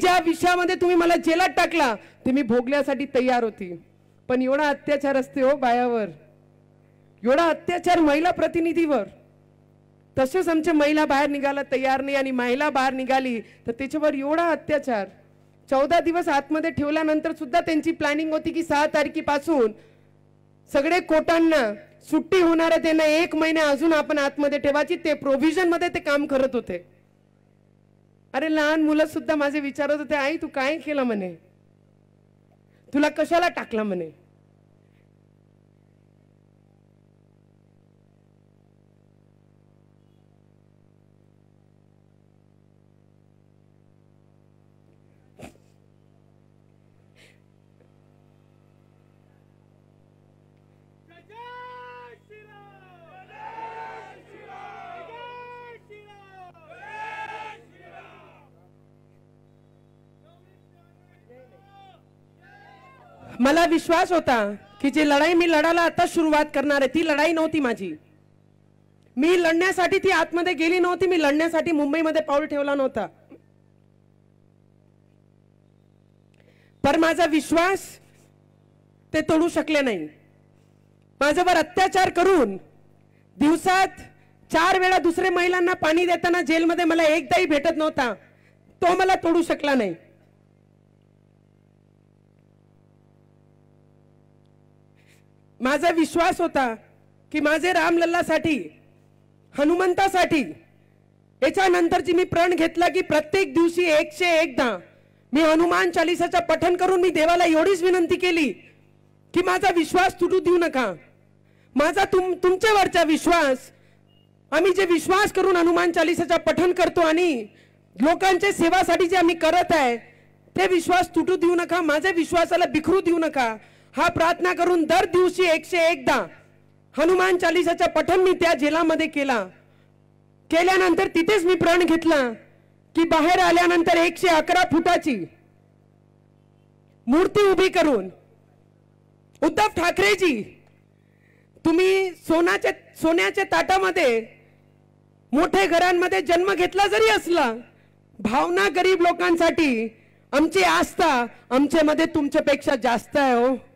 ज्या विषयामध्ये तुम्ही मला जेलात टाकला ते मी भोगल्यासाठी तयार होती पण एवढा अत्याचार असते हो बायावर एवढा अत्याचार महिला प्रतिनिधीवर तसेच आमच्या महिला बाहेर निघायला तयार नाही आणि महिला बाहेर निघाली तर त्याच्यावर एवढा अत्याचार चौदा दिवस आतमध्ये ठेवल्यानंतर सुद्धा त्यांची प्लॅनिंग होती की सहा तारखेपासून सगळे कोटांना सुट्टी होणार आहे त्यांना एक महिना अजून आपण आतमध्ये ठेवायची ते मध्ये ते काम करत होते अरे लहान मुलं सुद्धा माझे विचारत होते आई तू काय केलं म्हणे तुला कशाला टाकलं म्हणे मला विश्वास होता की जी लढाई मी लढायला आता सुरुवात करणार आहे ती लढाई नव्हती माझी मी लढण्यासाठी ती आतमध्ये गेली नव्हती मी लढण्यासाठी मुंबईमध्ये पाऊल ठेवला नव्हता पर माझा विश्वास ते तोडू शकले नाही माझ्यावर अत्याचार करून दिवसात चार वेळा दुसरे महिलांना पाणी देताना जेलमध्ये मला एकदाही भेटत नव्हता तो मला तोडू शकला नाही माझा विश्वास होता की माझे रामलल्लासाठी हनुमंतासाठी याच्यानंतरची मी प्रण घेतला की प्रत्येक दिवशी एकशे एकदा मी हनुमान चालिसाचं पठन करून मी देवाला एवढीच विनंती केली की माझा विश्वास तुटू देऊ नका माझा तुम तुमच्यावरचा विश्वास आम्ही जे विश्वास करून हनुमान चालिसाचं पठन करतो आणि लोकांच्या सेवासाठी जे आम्ही करत आहे ते विश्वास तुटू देऊ नका माझ्या विश्वासाला बिखरू देऊ नका हा प्रार्थना करून दर दिवशी एकशे एकदा हनुमान चालिसाचं पठण मी त्या जेलामध्ये केला केल्यानंतर तिथेच मी प्रण घेतला की बाहेर आल्यानंतर एकशे अकरा फुटाची मूर्ती उभी करून उद्धव ठाकरेजी तुम्ही सोनाच्या सोन्याच्या ताटामध्ये मोठे घरांमध्ये जन्म घेतला जरी असला भावना गरीब लोकांसाठी आमची आस्था आमच्यामध्ये तुमच्यापेक्षा जास्त आहे हो